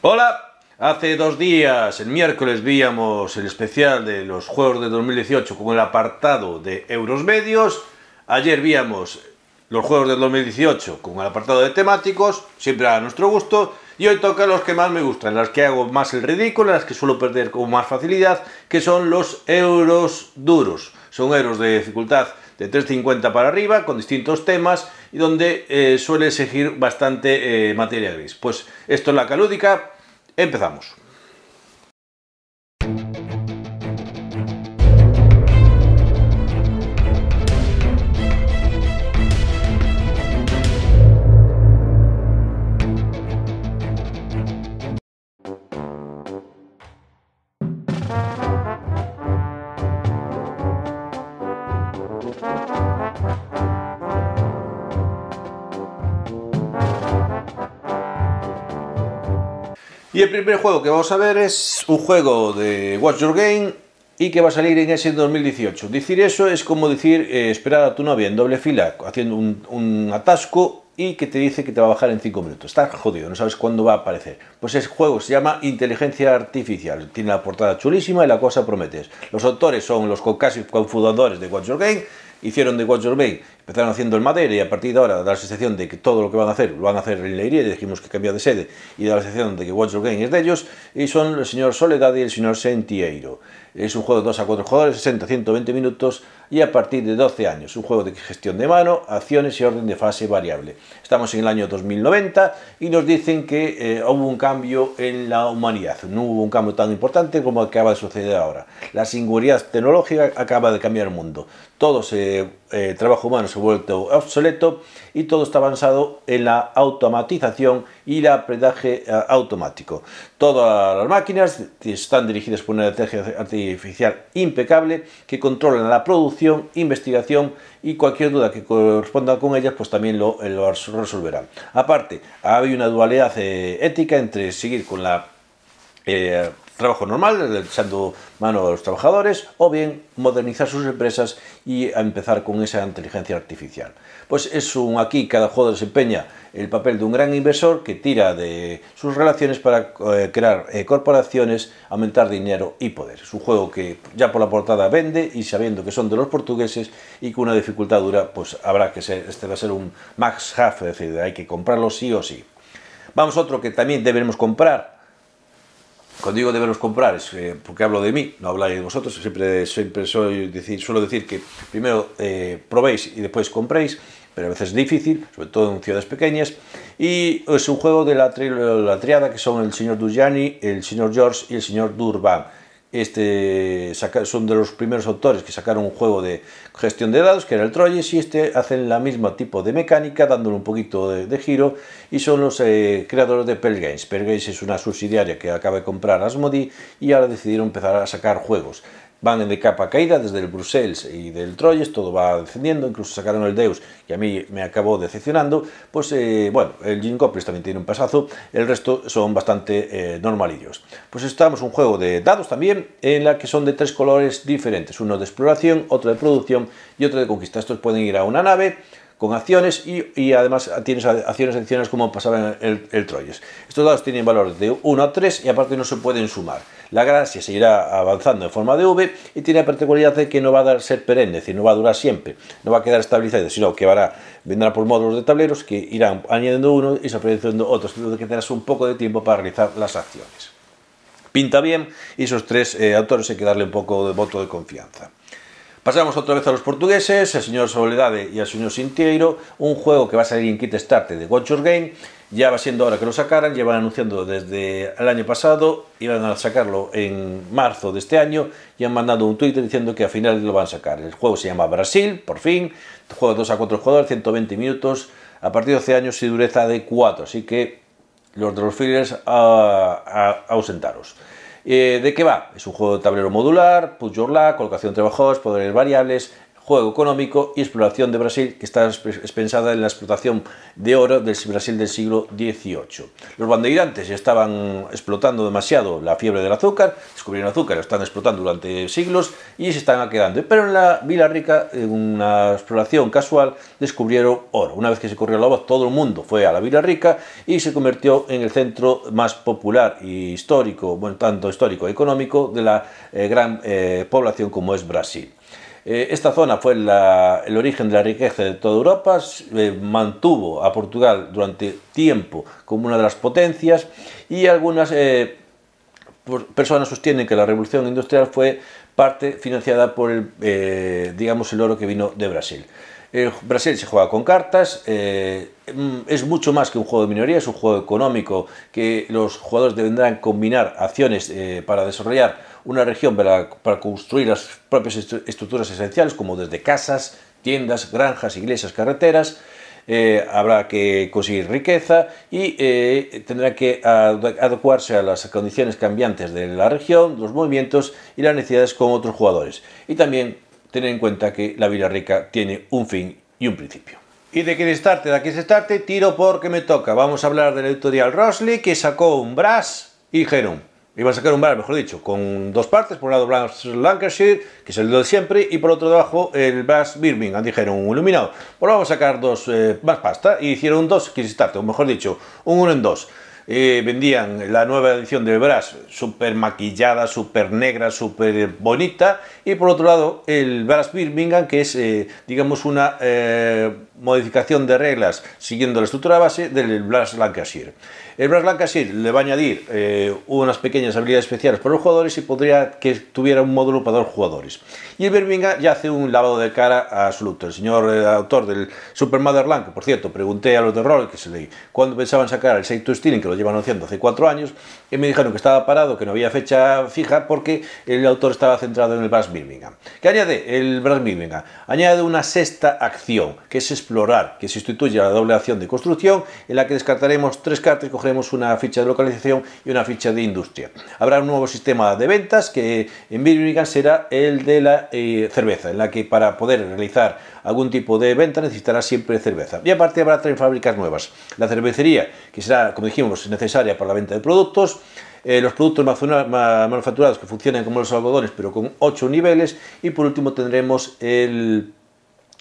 Hola, hace dos días, el miércoles, víamos el especial de los Juegos de 2018 con el apartado de Euros Medios. Ayer víamos los Juegos de 2018 con el apartado de temáticos, siempre a nuestro gusto. Y hoy toca los que más me gustan, las que hago más el ridículo, las que suelo perder con más facilidad, que son los euros duros. Son euros de dificultad de 3.50 para arriba, con distintos temas y donde eh, suele exigir bastante eh, materia gris. Pues esto es la calúdica, Empezamos. Y el primer juego que vamos a ver es un juego de Watch Your Game y que va a salir en ese 2018. Decir eso es como decir eh, esperar a tu novia en doble fila haciendo un, atasco y que te dice que te va a bajar en 5 minutos. Estás jodido, no sabes cuándo va a aparecer. Pues ese juego se llama Inteligencia Artificial. Tiene la portada chulísima y la cosa prometes. Los autores son los casi confundadores de Watch Your Game hicieron de Watch Bay, empezaron haciendo el Madera y a partir de ahora da la sensación de que todo lo que van a hacer lo van a hacer en Leiría, y dijimos que cambió de sede y da la sensación de que Watch es de ellos, y son el señor Soledad y el señor Sentieiro. Es un juego de 2 a 4 jugadores, 60-120 minutos y a partir de 12 años. Un juego de gestión de mano, acciones y orden de fase variable. Estamos en el año 2090 y nos dicen que eh, hubo un cambio en la humanidad. No hubo un cambio tan importante como acaba de suceder ahora. La singularidad tecnológica acaba de cambiar el mundo. Todo ese eh, trabajo humano se ha vuelto obsoleto y todo está avanzado en la automatización y el aprendizaje eh, automático. Todas las máquinas están dirigidas por una inteligencia artificial impecable que controla la producción, investigación y cualquier duda que corresponda con ellas, pues también lo, eh, resolverán. Aparte, hay una dualidad eh, ética entre seguir con la trabajo normal, echando mano a los trabajadores, o bien modernizar sus empresas y empezar con esa inteligencia artificial. Pues es un aquí cada juego desempeña el papel de un gran inversor que tira de sus relaciones para eh, crear eh, corporaciones, aumentar dinero y poder. Es un juego que ya por la portada vende y sabiendo que son de los portugueses y que una dificultad dura, pues habrá que ser, este va a ser un max half, es decir, hay que comprarlo sí o sí. Vamos otro que también debemos comprar, cuando digo debemos comprar es eh, porque hablo de mí, no habláis de vosotros, siempre, siempre decir, suelo decir que primero probéis y después compréis pero a veces es difícil, sobre todo en ciudades pequeñas. Y es un juego de la, la triada que son el señor Dujani, el señor George y el señor Durban. Este son de los primeros autores que sacaron un juego de gestión de dados, que era el Troyes, y este hacen la misma tipo de mecánica, dándole un poquito de, giro, y son los eh, creadores de Pearl Games. Pearl Games es una subsidiaria que acaba de comprar Asmodee y ahora decidieron empezar a sacar juegos van de capa caída desde el Bruxelles y del Troyes, todo va descendiendo, incluso sacaron el Deus que a mí me acabó decepcionando, pues eh, bueno, el Jim Copris también tiene un pasazo, el resto son bastante eh, normalillos. Pues estamos un juego de dados también, en la que son de tres colores diferentes, uno de exploración, otro de producción y otro de conquista. Estos pueden ir a una nave, con acciones y, además tienes acciones adicionales como pasaba en el, Troyes. Estos dados tienen valores de 1 a 3 y aparte no se pueden sumar. La gracia seguirá avanzando en forma de V y tiene la particularidad de que no va a ser perenne, es decir, no va a durar siempre, no va a quedar estabilizado, sino que vendrá por módulos de tableros que irán añadiendo uno y otro. otros, que tendrás un poco de tiempo para realizar las acciones. Pinta bien y esos tres eh, autores hay que darle un poco de voto de confianza. Pasamos otra vez a los portugueses, al señor Soledade y al señor Sintiero, un juego que va a salir en Kit Start de Your Game, ya va siendo hora que lo sacaran, llevan anunciando desde el año pasado, iban a sacarlo en marzo de este año y han mandado un Twitter diciendo que a final lo van a sacar. El juego se llama Brasil, por fin, juego 2 a 4 jugadores, 120 minutos, a partir de 12 este años y dureza de 4, así que los de los a, ah, ah, ausentaros. Eh, ¿De qué va? Es un juego de tablero modular, push your luck, colocación de trabajadores, poderes variables, juego económico y exploración de Brasil, que está pensada en la explotación de oro del Brasil del siglo XVIII. Los bandeirantes estaban explotando demasiado la fiebre del azúcar, descubrieron azúcar, lo están explotando durante siglos y se están quedando. Pero en la Vila Rica, en una exploración casual, descubrieron oro. Una vez que se corrió la voz, todo el mundo fue a la Vila Rica y se convirtió en el centro más popular y histórico, bueno, tanto histórico como económico, de la eh, gran eh, población como es Brasil. Eh, esta zona fue el origen de la riqueza de toda Europa, eh, mantuvo a Portugal durante tiempo como una de las potencias y algunas eh, personas sostienen que la revolución industrial fue parte financiada por el, digamos, el oro que vino de Brasil. Brasil se juega con cartas, mm, es mucho más que un juego de minoría, es un juego económico que los jugadores deberán combinar acciones para desarrollar una región para, construir las propias estructuras esenciales, como desde casas, tiendas, granjas, iglesias, carreteras, eh, habrá que conseguir riqueza y eh, tendrá que adecuarse a las condiciones cambiantes de la región, los movimientos y las necesidades con otros jugadores. Y también tener en cuenta que la villa rica tiene un fin y un principio. Y de de Aquí se parte, tiro porque me toca. Vamos a hablar del editorial Rosley que sacó un Brass y Jerome. Iban a sacar un bar, mejor dicho, con dos partes. Por un lado, Brass Lancashire, que es el de siempre, y por otro debajo, el Brass Birmingham. Dijeron, un iluminado, pues vamos a sacar dos eh, más pasta. Y hicieron dos Kickstarter, o mejor dicho, un uno en dos. Eh, vendían la nueva edición de Brass, súper maquillada, súper negra, súper bonita. Y por otro lado, el Brass Birmingham, que es, eh, digamos, una modificación de reglas siguiendo la estructura base del Blast Lancashire. El Blast Lancashire le va a añadir eh, unas pequeñas habilidades especiales para los jugadores y podría que tuviera un módulo para dos jugadores. Y el Birmingham ya hace un lavado de cara absoluto. El señor eh, autor del Super Motherland, que por cierto pregunté a los de Roll que se leí cuando pensaban sacar el Save to Stealing, que lo llevan haciendo hace cuatro años, y me dijeron que estaba parado, que no había fecha fija porque el autor estaba centrado en el Blast Birmingham. ¿Qué añade el Blast Birmingham? Añade una sexta acción, que es explorar, que se a la doble acción de construcción, en la que descartaremos tres cartas y cogeremos una ficha de localización y una ficha de industria. Habrá un nuevo sistema de ventas que en Birmingham será el de la eh, cerveza, en la que para poder realizar algún tipo de venta necesitará siempre cerveza. Y aparte habrá tres fábricas nuevas. La cervecería, que será, como dijimos, necesaria para la venta de productos, eh, los productos manufacturados que funcionan como los algodones pero con ocho niveles y por último tendremos el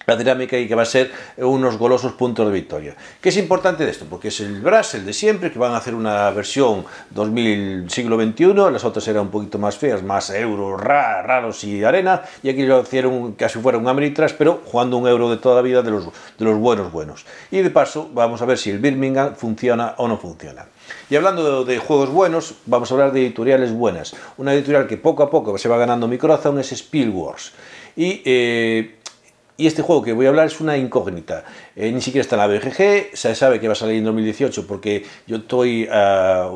la dinámica y que va a ser unos golosos puntos de victoria. ¿Qué es importante de esto? Porque es el Brass, el de siempre, que van a hacer una versión 2000 siglo XXI, las otras eran un poquito más feas, más euros raros y arena, y aquí lo hicieron casi fuera un Ameritras, pero jugando un euro de toda la vida de los, buenos buenos. Y de paso vamos a ver si el Birmingham funciona o no funciona. Y hablando de, juegos buenos, vamos a hablar de editoriales buenas. Una editorial que poco a poco se va ganando mi corazón es Spiel Wars. Y eh, y este juego que voy a hablar es una incógnita. Eh, ni siquiera está en la BGG, se sabe que va a salir en 2018 porque yo estoy ah,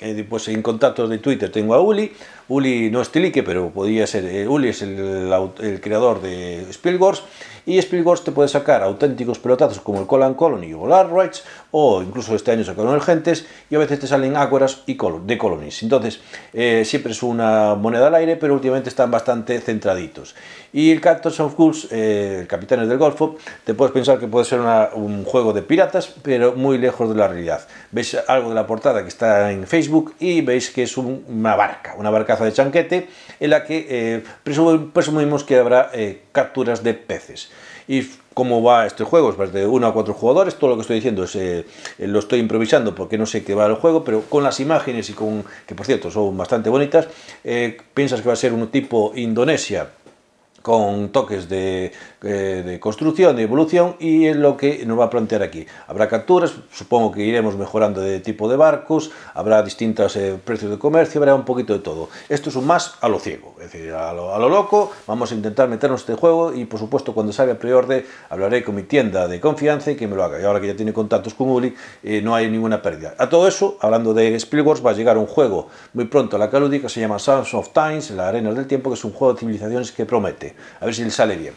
eh, pues en contacto de Twitter, tengo a Uli, Uli no es Tilique, pero podría ser, eh, Uli es el, creador de Spielgors, y Spielgors te puede sacar auténticos pelotazos como el Colon Colony o el Rights, o incluso este año sacaron el Gentes, y a veces te salen acueras y de Colonies. Entonces, siempre es una moneda al aire, pero últimamente están bastante centraditos. Y el Captain of Ghouls, el Capitán del Golfo, te puedes pensar que puede ser un juego de piratas, pero muy lejos de la realidad. Veis algo de la portada que está en Facebook y veis que es una barca, una barcaza de chanquete en la que eh, presumimos que habrá eh, capturas de peces. Y cómo va este juego, es de uno a cuatro jugadores, todo lo que estoy diciendo es, eh, lo estoy improvisando porque no sé qué va el juego, pero con las imágenes y con, que por cierto son bastante bonitas, piensas que va a ser un tipo Indonesia, con toques eh, de, construcción, de evolución, y es lo que nos va a plantear aquí. Habrá capturas, supongo que iremos mejorando de tipo de barcos, habrá distintos eh, precios de comercio, habrá un poquito de todo. Esto es un más a lo ciego, es decir, a lo, loco, vamos a intentar meternos este juego y por supuesto cuando salga el preorde hablaré con mi tienda de confianza y que me lo haga. Y ahora que ya tiene contactos con Uli, eh, no hay ninguna pérdida. A todo eso, hablando de Wars, va a llegar un juego muy pronto a la calúdica, se llama Sounds of Times, la Arena del Tiempo, que es un juego de civilizaciones que promete. A ver si le sale bien.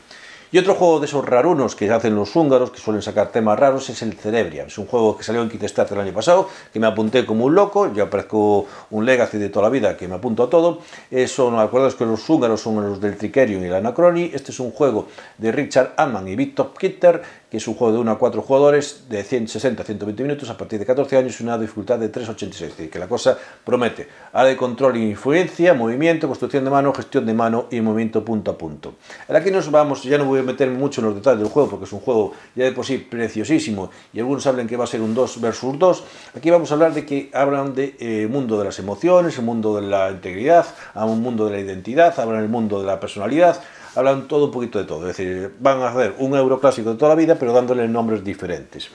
Y otro juego de esos rarunos que hacen los húngaros, que suelen sacar temas raros, es el Cerebria. Es un juego que salió en Kickstarter el año pasado, que me apunté como un loco. Yo aparezco un legacy de toda la vida que me apunto a todo. eso son, acuerdas que los húngaros son los del Tricerion y la Anacroni. Este es un juego de Richard Amman y Victor Kitter que es un juego de 1 a 4 jugadores de 160 a 120 minutos a partir de 14 años y una dificultad de 3,86. Es decir, que la cosa promete ha de control e influencia, movimiento, construcción de mano, gestión de mano y movimiento punto a punto. aquí nos vamos, ya no voy a meter mucho en los detalles del juego porque es un juego ya de por sí preciosísimo y algunos hablan que va a ser un 2 versus 2. Aquí vamos a hablar de que hablan de eh, mundo de las emociones, el mundo de la integridad, a un mundo de la identidad, hablan el mundo de la personalidad hablan todo un poquito de todo. Es decir, van a hacer un euroclásico de toda la vida, pero dándole nombres diferentes.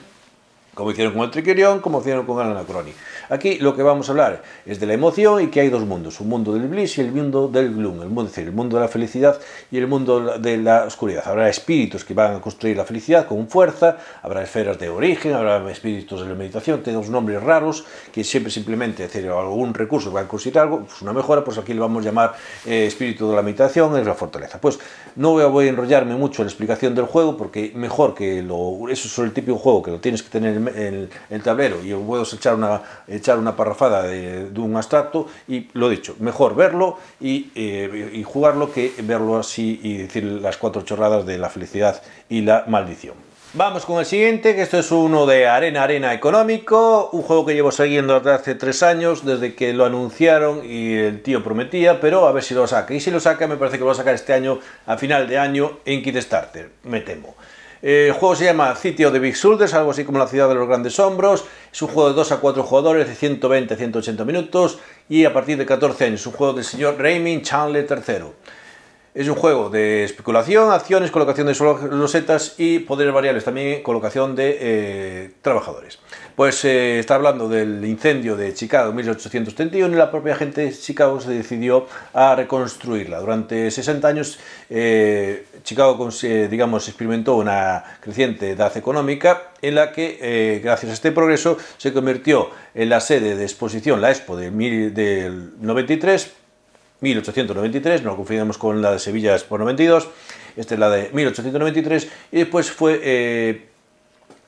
Como hicieron con el Triquerión, como hicieron con el Anacroni. Aquí lo que vamos a hablar es de la emoción y que hay dos mundos, un mundo del bliss y el mundo del gloom, el mundo, es decir, el mundo de la felicidad y el mundo de la oscuridad. Habrá espíritus que van a construir la felicidad con fuerza, habrá esferas de origen, habrá espíritus de la meditación, tenemos nombres raros que siempre simplemente, es decir, algún recurso que van a conseguir algo, pues una mejora, pues aquí lo vamos a llamar eh, espíritu de la meditación, es la fortaleza. Pues no voy a enrollarme mucho en la explicación del juego porque mejor que lo... Eso es el típico juego que lo tienes que tener en el, tablero y puedo echar una echar una parrafada de, un abstracto y lo dicho, mejor verlo y, eh, y jugarlo que verlo así y decir las cuatro chorradas de la felicidad y la maldición. Vamos con el siguiente, que esto es uno de Arena Arena Económico, un juego que llevo siguiendo desde hace tres años, desde que lo anunciaron y el tío prometía, pero a ver si lo saca. Y si lo saca, me parece que lo va a sacar este año, a final de año, en Kickstarter, me temo. Eh, el juego se llama City of the Big Shoulders, algo así como la ciudad de los grandes hombros. Es un juego de 2 a 4 jugadores de 120-180 minutos y a partir de 14 años. Un juego del señor Raymond Chandler III. Es un juego de especulación, acciones, colocación de losetas y poderes variables, también colocación de eh, trabajadores. Pues eh, está hablando del incendio de Chicago en 1831 y la propia gente de Chicago se decidió a reconstruirla. Durante 60 años eh, Chicago digamos, experimentó una creciente edad económica en la que gracias a este progreso se convirtió en la sede de exposición, la Expo del 93 1893, no confundimos con la de Sevilla por 92, esta es la de 1893, y después fue, eh,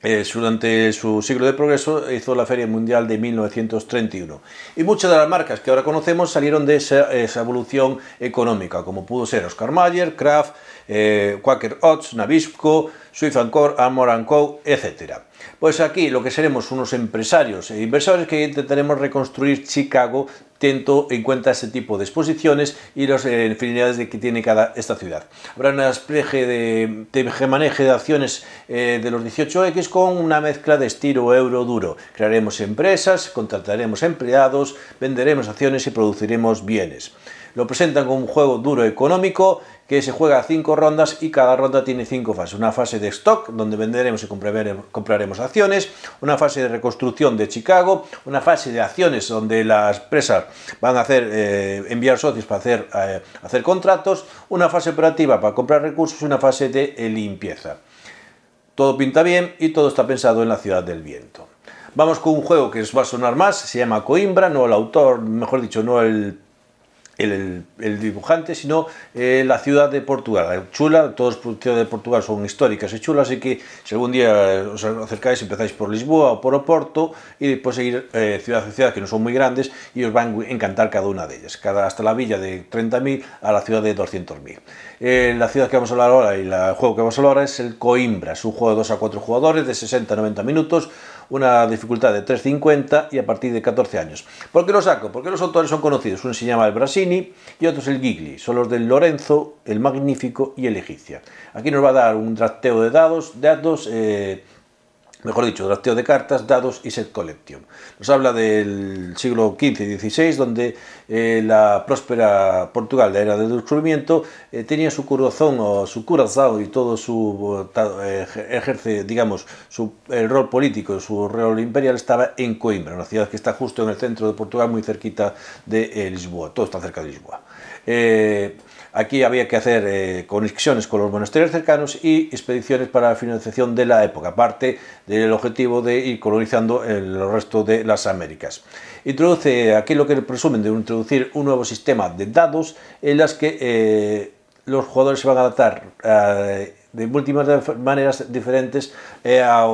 eh, durante su siglo de progreso, hizo la Feria Mundial de 1931. Y muchas de las marcas que ahora conocemos salieron de esa, evolución económica, como pudo ser Oscar Mayer, Kraft, eh, Quaker Oats, Nabisco, Swift Co, Amor Co., etc. Pues aquí lo que seremos unos empresarios e inversores que intentaremos reconstruir Chicago teniendo en cuenta ese tipo de exposiciones y las eh, que tiene cada esta ciudad. Habrá un espleje de, de maneje de acciones eh, de los 18X con una mezcla de estilo euro duro. Crearemos empresas, contrataremos empleados, venderemos acciones y produciremos bienes. Lo presentan como un juego duro económico que se juega cinco rondas y cada ronda tiene cinco fases. Una fase de stock, donde venderemos y compraremos acciones, una fase de reconstrucción de Chicago, una fase de acciones donde las empresas van a hacer, eh, enviar socios para hacer, eh, hacer contratos, una fase operativa para comprar recursos y una fase de limpieza. Todo pinta bien y todo está pensado en la ciudad del viento. Vamos con un juego que os va a sonar más, se llama Coimbra, no el autor, mejor dicho, no el el, dibujante, sino eh, la ciudad de Portugal. Eh, chula, todas las ciudades de Portugal son históricas y e chulas, así e que si algún día os acercáis, empezáis por Lisboa o por Oporto y e después seguir eh, ciudades ciudad a ciudad que no son muy grandes y os va a encantar cada una de ellas, cada, hasta la villa de 30.000 a la ciudad de 200.000. la ciudad que vamos a hablar ahora y el juego que vamos a hablar ahora es el Coimbra, es un juego de 2 a 4 jugadores de 60 a 90 minutos, una dificultad de 3,50 y a partir de 14 años. ¿Por qué lo saco? Porque los autores son conocidos. Uno se llama el Brasini y otro el Gigli. Son los del Lorenzo, el Magnífico y el Egipcia. Aquí nos va a dar un trasteo de datos eh, mejor dicho, drafteo de cartas, dados y set collection. Nos habla del siglo XV y XVI, donde eh, la próspera Portugal, la era del descubrimiento, eh, tenía su corazón o su curazao y todo su eh, ejerce, digamos, su, rol político, su rol imperial estaba en Coimbra, una ciudad que está justo en el centro de Portugal, muy cerquita de Lisboa, todo está cerca de Lisboa. Aquí había que hacer eh, conexiones con los monasterios cercanos y expediciones para la financiación de la época, aparte del objetivo de ir colonizando eh, el resto de las Américas. Introduce aquí lo que presumen de introducir un nuevo sistema de dados en las que eh, los jugadores se van a adaptar de múltiples maneras diferentes eh, a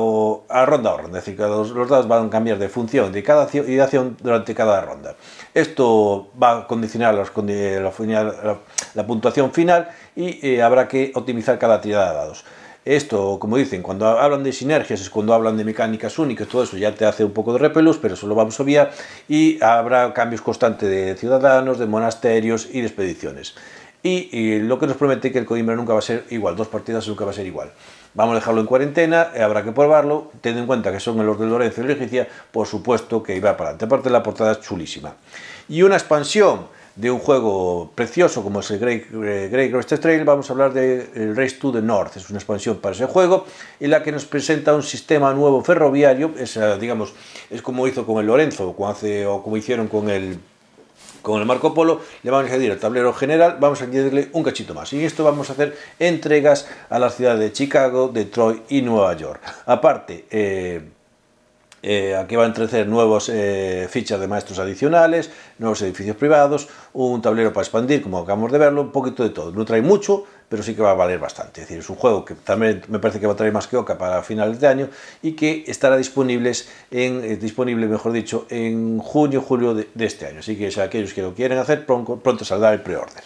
ronda a ronda, es decir, que los dados van cambiar de función de cada acción, de acción durante cada ronda. Esto va a condicionar la, puntuación final y eh, habrá que optimizar cada tirada de dados. Esto, como dicen, cuando hablan de sinergias, es cuando hablan de mecánicas únicas, todo eso ya te hace un poco de repelús, pero eso lo vamos a obviar y habrá cambios constantes de ciudadanos, de monasterios y de expediciones y, lo que nos promete que el Coimbra nunca va a ser igual, dos partidas nunca va a ser igual. Vamos a dejarlo en cuarentena, eh, habrá que probarlo, teniendo en cuenta que son los de Lorenzo y Legicia, por supuesto que iba para adelante. Aparte la portada es chulísima. Y una expansión de un juego precioso como es el Grey, eh, Grey Trail, vamos a hablar de Race to the North, es una expansión para ese juego, en la que nos presenta un sistema nuevo ferroviario, es, eh, digamos, es como hizo con el Lorenzo, hace, o como hicieron con el con el Marco Polo le vamos a añadir el tablero general, vamos a añadirle un cachito más. Y esto vamos a hacer entregas a las ciudades de Chicago, Detroit y Nueva York. Aparte, eh, eh, aquí va a entrecer nuevas eh, fichas de maestros adicionales, nuevos edificios privados, un tablero para expandir, como acabamos de verlo, un poquito de todo. No trae mucho, pero sí que va a valer bastante. Es decir, es un juego que también me parece que va a traer más que Oca para finales de año y que estará disponibles en, eh, disponible, mejor dicho, en junio, julio de, este año. Así que aquellos que lo quieren hacer, pronto, saldrá el pre-order.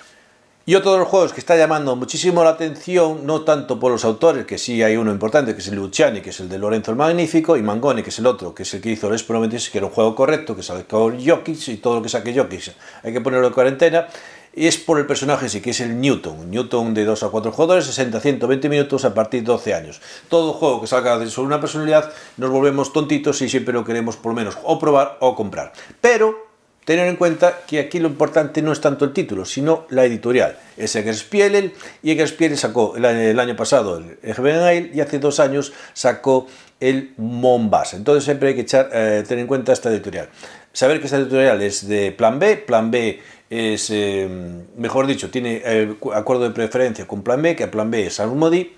Y otro de los juegos que está llamando muchísimo la atención, no tanto por los autores, que sí hay uno importante, que es el Luciani, que es el de Lorenzo el Magnífico, y Mangoni, que es el otro, que es el que hizo el Expo que era un juego correcto, que sacó Jokic y todo lo que saque Jokic hay que ponerlo en cuarentena es por el personaje sí, que es el Newton. Newton de 2 a 4 jugadores, 60-120 minutos a partir de 12 años. Todo juego que salga sobre una personalidad nos volvemos tontitos y siempre lo queremos por lo menos o probar o comprar. Pero tener en cuenta que aquí lo importante no es tanto el título, sino la editorial. Es Egerspielel y Egerspielel sacó el, año pasado el Eggbenheil y hace dos años sacó el Mombas. Entonces siempre hay que eh, tener en cuenta esta editorial. Saber que esta editorial es de Plan B, Plan B es, em, mejor dicho, tiene el acuerdo de preferencia con Plan B, que Plan B es Modi.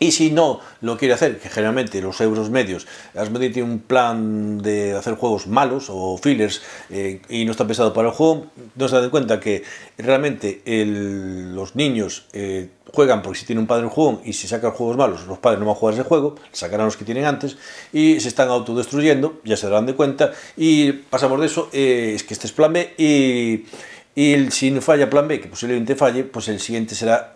Y si no lo quiere hacer, que generalmente los euros medios, Asmodee tiene un plan de hacer juegos malos o fillers eh, y no está pensado para el juego, no se dan cuenta que realmente los niños eh, juegan porque si tiene un padre en juego y si sacan juegos malos, los padres no van a jugar ese juego, sacarán los que tienen antes y se están autodestruyendo, ya se darán de cuenta y pasamos de eso, eh, es que este es plan B y, si no falla plan B, que posiblemente falle, pues el siguiente será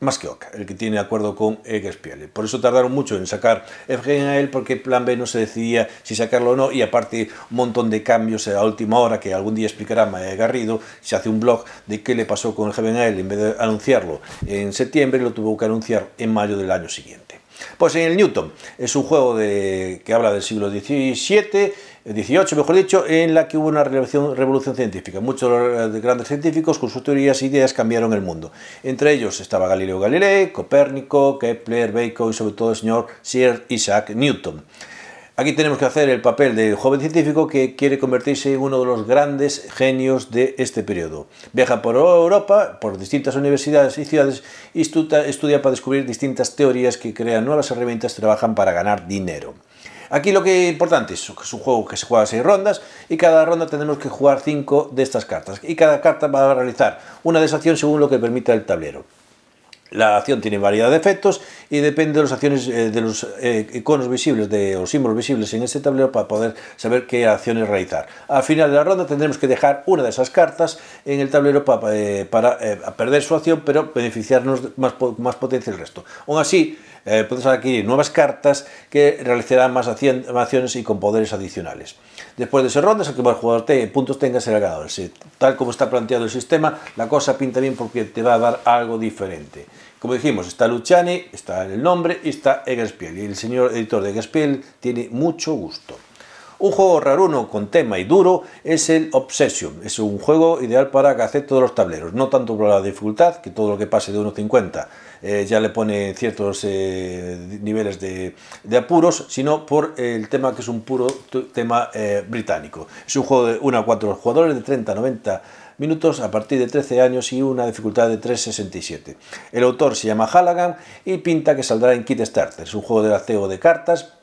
más que Oca, el que tiene acuerdo con Egerspiele. Por eso tardaron mucho en sacar el a él, porque Plan B no se decidía si sacarlo o no, y aparte un montón de cambios a última hora, que algún día explicará Maya Garrido, se hace un blog de qué le pasó con el a en vez de anunciarlo en septiembre, lo tuvo que anunciar en mayo del año siguiente. Pues en el Newton, es un juego de, que habla del siglo XVII, 18, mejor dicho, en la que hubo una revolución, científica. Muchos eh, grandes científicos con sus teorías e ideas cambiaron el mundo. Entre ellos estaba Galileo Galilei, Copérnico, Kepler, Bacon y sobre todo el señor Sir Isaac Newton. Aquí tenemos que hacer el papel del joven científico que quiere convertirse en uno de los grandes genios de este periodo. Viaja por Europa, por distintas universidades y ciudades, y estudia para descubrir distintas teorías que crean nuevas herramientas y trabajan para ganar dinero. Aquí lo que es importante es que es un juego que se juega seis rondas y cada ronda tenemos que jugar cinco de estas cartas. Y cada carta va a realizar una desacción según lo que permita el tablero. La acción tiene variedad de efectos y depende de las acciones eh, de los eh, iconos visibles, de los símbolos visibles en este tablero para poder saber qué acciones realizar. Al final de la ronda tendremos que dejar una de esas cartas en el tablero eh, para, perder su acción, pero beneficiarnos más, potencia el resto. Aún así, puedes adquirir nuevas cartas que realizarán más acciones y con poderes adicionales. Después de ronda, ronda, el que más jugador te, puntos tenga será el ganador. tal como está planteado el sistema, la cosa pinta bien porque te va a dar algo diferente. Como dijimos, está Luciani, está en el nombre y está Eggerspiel. Y el señor editor de Eggerspiel tiene mucho gusto. Un juego raruno con tema y duro es el Obsession. Es un juego ideal para hacer todos los tableros, no tanto por la dificultad, que todo lo que pase de 1.50 eh, ya le pone ciertos eh, niveles de, apuros, sino por el tema que es un puro tema eh, británico. Es un juego de 1 a 4 jugadores de 30 a 90 minutos a partir de 13 años y una dificultad de 3.67. El autor se llama Halagan y pinta que saldrá en Kickstarter. Es un juego de aceo de cartas,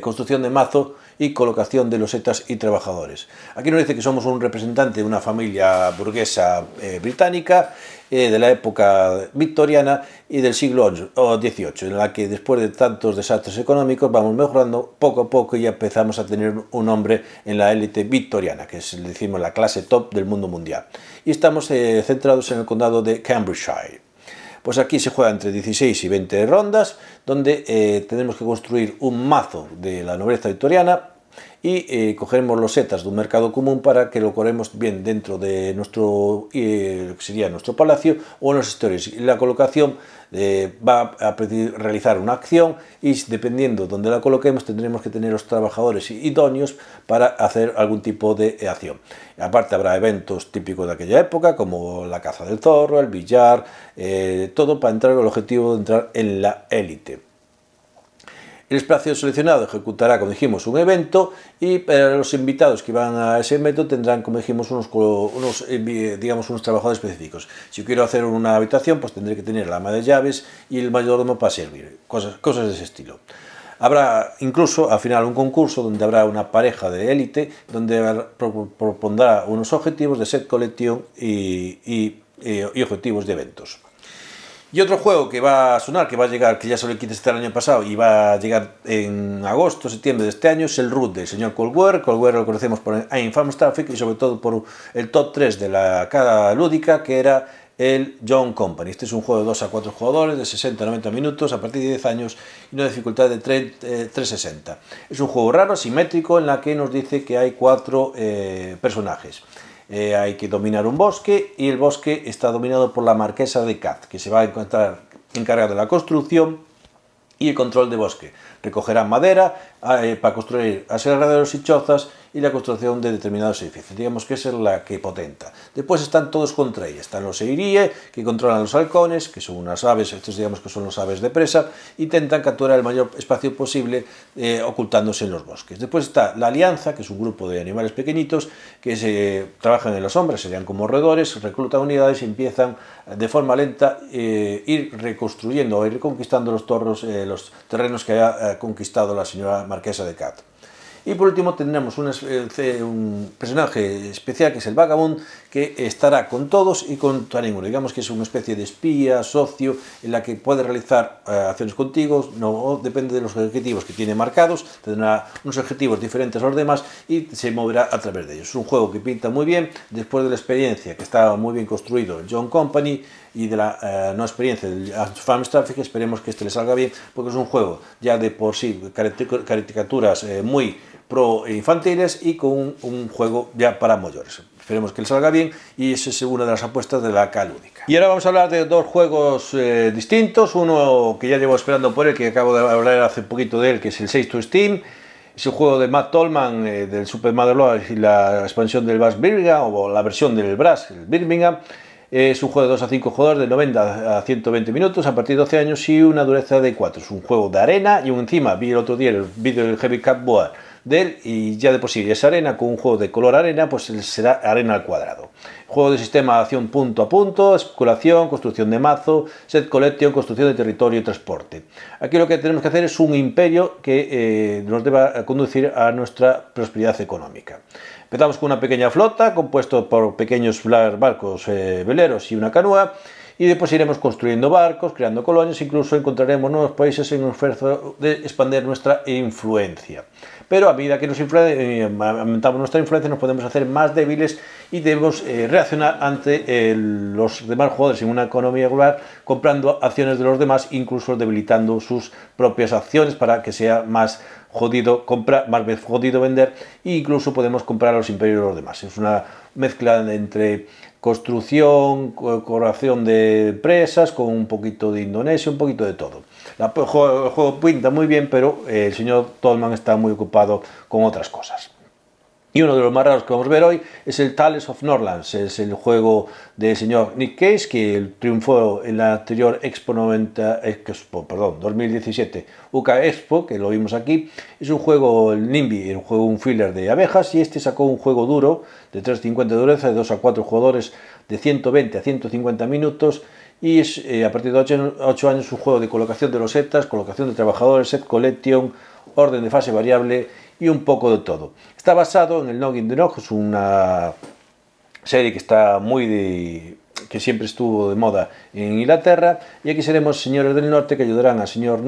construcción de mazo y colocación de losetas y trabajadores. Aquí nos dice que somos un representante de una familia burguesa eh, británica eh, de la época victoriana y del siglo XVIII, en la que después de tantos desastres económicos vamos mejorando poco a poco y empezamos a tener un nombre... en la élite victoriana, que es decimos, la clase top del mundo mundial. Y estamos eh, centrados en el condado de Cambridgeshire. Pues aquí se juega entre 16 y 20 rondas, donde tenemos que construir un mazo de la nobleza victoriana y eh, cogeremos los setas de un mercado común para que lo coremos bien dentro de nuestro eh, sería nuestro palacio o en los stories. La colocación eh, va a realizar una acción y dependiendo donde la coloquemos tendremos que tener los trabajadores idóneos para hacer algún tipo de acción. Aparte habrá eventos típicos de aquella época como la caza del zorro, el billar, todo para entrar al objetivo de entrar en la élite. El espacio seleccionado ejecutará, como dijimos, un evento y eh, los invitados que van a ese evento tendrán, como dijimos, unos, eh, eh, digamos, unos trabajadores específicos. Si quiero hacer una habitación, pues tendré que tener la ama de llaves y el mayordomo para servir, cosas, cosas de ese estilo. Habrá incluso al final un concurso donde habrá una pareja de élite donde propondrá unos objetivos de set colección y objetivos de eventos. Y otro juego que va a sonar, que va a llegar, que ya solo el el este año pasado y va a llegar en agosto, septiembre de este año, es el Root del señor Cold War. lo conocemos por Infamous Traffic y sobre todo por el top 3 de la cara lúdica, que era el John Company. Este es un juego de 2 a 4 jugadores, de 60 a 90 minutos, a partir de 10 años y una dificultad de 360. Eh, es un juego raro, simétrico, en la que nos dice que hay 4 eh, personajes. Eh, hay que dominar un bosque y el bosque está dominado por la marquesa de Caz, que se va a encontrar encargada de la construcción y el control de bosque. Recogerán madera Ah, eh, para construir aserraderos y chozas y la construcción de determinados edificios. Digamos que esa es la que potenta. Después están todos contra ella. Están los eiríe, que controlan los halcones, que son unas aves, estos digamos que son los aves de presa, intentan capturar el mayor espacio posible eh, ocultándose en los bosques. Después está la alianza, que es un grupo de animales pequeñitos que se trabajan en los sombras, serían como roedores, reclutan unidades y empiezan de forma lenta eh, ir reconstruyendo o ir conquistando los torros, eh, los terrenos que haya conquistado la señora marquesa de Cat. Y por último tendremos un, personaje especial que es el vagabond, que estará con todos y con ninguno. Digamos que es una especie de espía, socio, en la que puede realizar eh, acciones contigo, no depende de los objetivos que tiene marcados, tendrá unos objetivos diferentes a los demás y se moverá a través de ellos. Es un juego que pinta muy bien, después de la experiencia que está muy bien construido John Company, y de la eh, no experiencia del Farm Traffic. Esperemos que este le salga bien, porque es un juego ya de por sí caricaturas eh, muy pro infantiles y con un, juego ya para mayores. Esperemos que le salga bien y esa es una de las apuestas de la Calúdica. Y ahora vamos a hablar de dos juegos eh, distintos, uno que ya llevo esperando por él, que acabo de hablar hace poquito de él, que es el 6 to Steam. Es un juego de Matt Tolman, del Super Bros y la expansión del Brass Birmingham, o la versión del Brass, Birmingham, es un juego de 2 a 5 jugadores de 90 a 120 minutos a partir de 12 años y una dureza de 4. Es un juego de arena y encima, vi el otro día el vídeo del Heavy Cup del y ya de por sí es arena con un juego de color arena, pues será arena al cuadrado. Juego de sistema de acción punto a punto, especulación, construcción de mazo, set collection, construcción de territorio y transporte. Aquí lo que tenemos que hacer es un imperio que eh, nos deba conducir a nuestra prosperidad económica. Empezamos con una pequeña flota compuesto por pequeños barcos eh, veleros y una canoa y después iremos construyendo barcos, creando colonias, incluso encontraremos nuevos países en un esfuerzo de expandir nuestra influencia. Pero a medida que nos eh, aumentamos nuestra influencia nos podemos hacer más débiles y debemos eh, reaccionar ante los demás jugadores en una economía global comprando acciones de los demás, incluso debilitando sus propias acciones para que sea más jodido comprar, más jodido vender, e incluso podemos comprar a los imperios de los demás. Es una mezcla entre construcción, decoración de presas con un poquito de Indonesia, un poquito de todo. La, el juego pinta muy bien, pero el señor Tolman está muy ocupado con otras cosas. Y uno de los más raros que vamos a ver hoy es el Tales of Norlands, es el juego del señor Nick Case que triunfó en la anterior Expo, 90, Expo perdón, 2017 UCA Expo, que lo vimos aquí. Es un juego, el NIMBY, un juego, un filler de abejas y este sacó un juego duro de 3.50 de dureza, de 2 a 4 jugadores, de 120 a 150 minutos y es eh, a partir de 8, años un juego de colocación de losetas, colocación de trabajadores, set collection, orden de fase variable y un poco de todo. Está basado en el Noggin de es una serie que está muy que siempre estuvo de moda en Inglaterra, y aquí seremos señores del norte que ayudarán al señor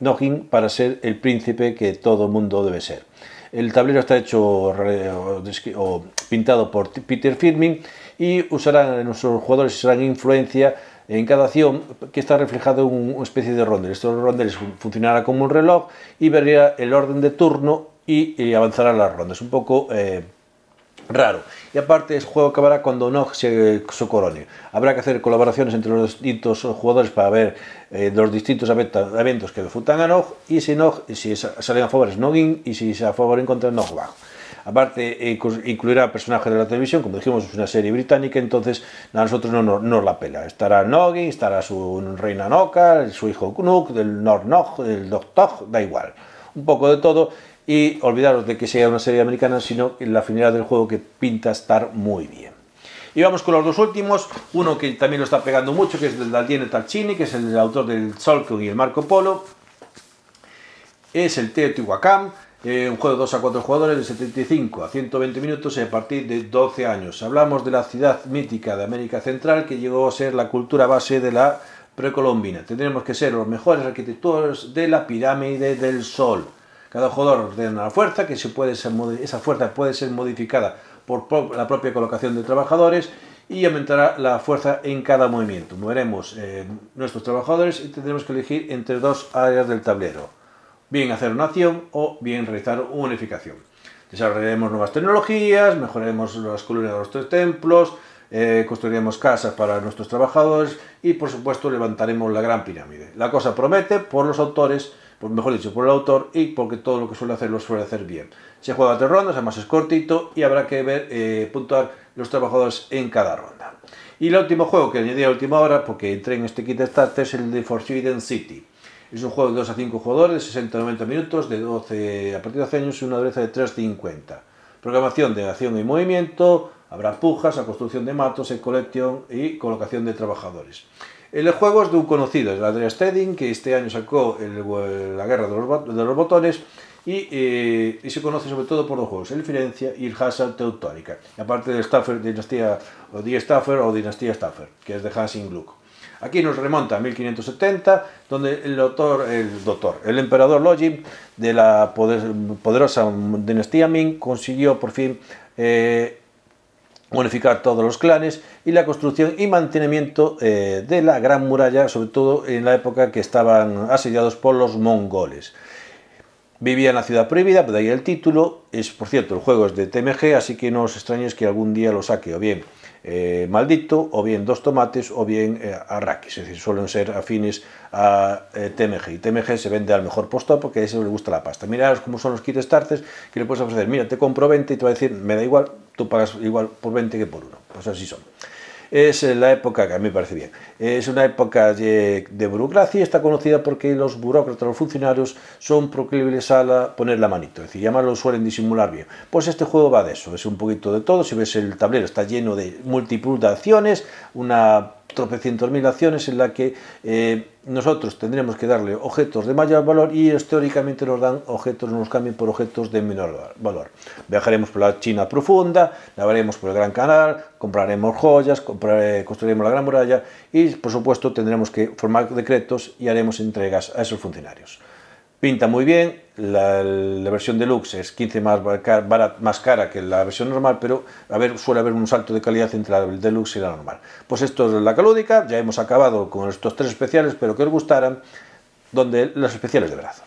Noggin para ser el príncipe que todo mundo debe ser. El tablero está hecho pintado por Peter Firmin y usarán nuestros jugadores serán influencia en cada acción que está reflejado en una especie de rondel. Estos rondel funcionará como un reloj y vería el orden de turno y, avanzará avanzará las rondas. Un poco eh, raro. Y aparte, el juego acabará cuando Nog se, se corone. Habrá que hacer colaboraciones entre los distintos jugadores para ver eh, los distintos eventos que defutan a Nog y si Nog, si salen a favor es Noggin y si sale a favor en contra Aparte, incluirá personajes de la televisión, como dijimos, es una serie británica, entonces a nosotros no nos la pela. Estará Noggin, estará su reina Noca, su hijo Knuck, del del del Doctor, da igual. Un poco de todo y olvidaros de que sea una serie americana, sino en la finalidad del juego que pinta estar muy bien. Y vamos con los dos últimos, uno que también lo está pegando mucho, que es de Daldiene Tarchini, que es el autor del Solkun y el Marco Polo. Es el Teotihuacán, eh, un juego de 2 a 4 jugadores de 75 a 120 minutos a partir de 12 años. Hablamos de la ciudad mítica de América Central que llegó a ser la cultura base de la precolombina. Tendremos que ser los mejores arquitectos de la pirámide del sol. Cada jugador tiene una fuerza, que se puede ser, esa fuerza puede ser modificada por la propia colocación de trabajadores y aumentará la fuerza en cada movimiento. Moveremos eh, nuestros trabajadores y tendremos que elegir entre dos áreas del tablero bien hacer una acción o bien realizar una unificación. Desarrollaremos nuevas tecnologías, mejoraremos las columnas de nuestros templos, eh, construiremos casas para nuestros trabajadores y por supuesto levantaremos la gran pirámide. La cosa promete por los autores, por, pues, mejor dicho, por el autor y porque todo lo que suele hacer lo suele hacer bien. Se juega a tres rondas, además es cortito y habrá que ver, eh, puntuar los trabajadores en cada ronda. Y el último juego que añadí a última hora, porque entré en este kit de start es el de Forbidden City es un juego de 2 a 5 jugadores, de 60-90 a minutos, de 12 a partir de 12 años, una dureza de 3.50. Programación de acción y movimiento, habrá pujas, a construcción de matos, el colección y colocación de trabajadores. El juego es de un conocido, es Andrea Steading, que este año sacó La Guerra de los, Botones eh, y, se conoce sobre todo por dos juegos, el Firencia y el Hassel Teutónica, aparte de Staffer, Dinastía o Staffer o Dinastía Staffer, que es de Hassel Gluck. Aquí nos remonta a 1570, donde el doctor, el, doctor, el emperador Lojin de la poderosa dinastía Ming consiguió por fin eh, unificar todos los clanes y la construcción y mantenimiento eh, de la gran muralla, sobre todo en la época que estaban asediados por los mongoles. Vivía en la ciudad prohibida, de ahí el título. Es, por cierto, el juego es de TMG, así que no os extrañéis que algún día lo saque o bien eh, maldito, o bien dos tomates, o bien eh, arrakis arraquis. Es decir, suelen ser afines a eh, TMG. Y TMG se vende al mejor postor porque a ese le gusta la pasta. Mirad cómo son los kits starters que le puedes ofrecer. Mira, te compro 20 y te va a decir, me da igual, tú pagas igual por 20 que por uno. Pues así son. Es la época que a mí me parece bien. Es una época de, burocracia burocracia, está conocida porque los burócratas, los funcionarios, son proclives a poner la manito. Es decir, ya más lo suelen disimular bien. Pues este juego va de eso, es un poquito de todo. Si ves el tablero, está lleno de acciones, una tropecientos mil acciones en la que eh, nosotros tendremos que darle objetos de mayor valor y ellos teóricamente nos dan objetos, nos cambian por objetos de menor valor. Viajaremos por la China profunda, navegaremos por el Gran Canal, compraremos joyas, eh, construiremos la Gran Muralla y por supuesto tendremos que formar decretos y haremos entregas a esos funcionarios. Pinta muy bien, la, versión deluxe es 15 más, más cara que la versión normal, pero a ver, suele haber un salto de calidad entre la deluxe y la normal. Pues esto es la calúdica, ya hemos acabado con estos tres especiales, pero que os gustaran, donde los especiales de brazo.